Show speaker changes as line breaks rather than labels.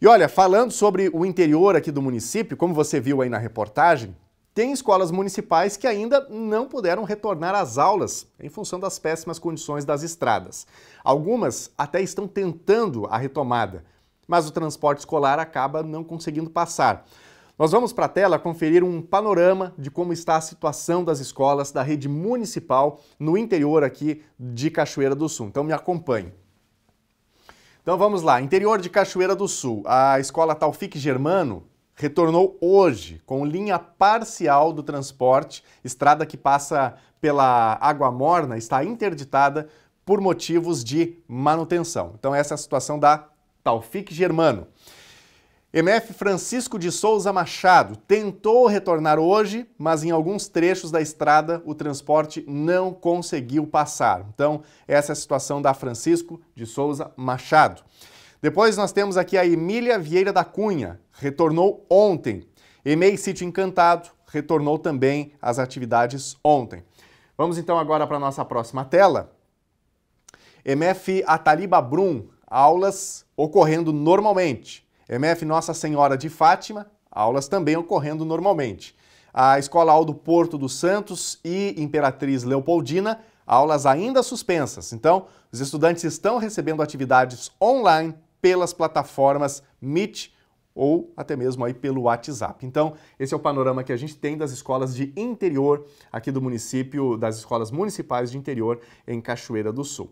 E olha, falando sobre o interior aqui do município, como você viu aí na reportagem, tem escolas municipais que ainda não puderam retornar às aulas em função das péssimas condições das estradas. Algumas até estão tentando a retomada, mas o transporte escolar acaba não conseguindo passar. Nós vamos para a tela conferir um panorama de como está a situação das escolas da rede municipal no interior aqui de Cachoeira do Sul. Então me acompanhe. Então vamos lá, interior de Cachoeira do Sul. A escola Taufik Germano retornou hoje com linha parcial do transporte. Estrada que passa pela Água Morna está interditada por motivos de manutenção. Então essa é a situação da Taufik Germano. MF Francisco de Souza Machado tentou retornar hoje, mas em alguns trechos da estrada o transporte não conseguiu passar. Então, essa é a situação da Francisco de Souza Machado. Depois nós temos aqui a Emília Vieira da Cunha, retornou ontem. EMEI Sítio Encantado retornou também às atividades ontem. Vamos então agora para a nossa próxima tela. MF Ataliba Brum, aulas ocorrendo normalmente. MF Nossa Senhora de Fátima, aulas também ocorrendo normalmente. A Escola Aldo Porto dos Santos e Imperatriz Leopoldina, aulas ainda suspensas. Então, os estudantes estão recebendo atividades online pelas plataformas Meet ou até mesmo aí pelo WhatsApp. Então, esse é o panorama que a gente tem das escolas de interior aqui do município, das escolas municipais de interior em Cachoeira do Sul.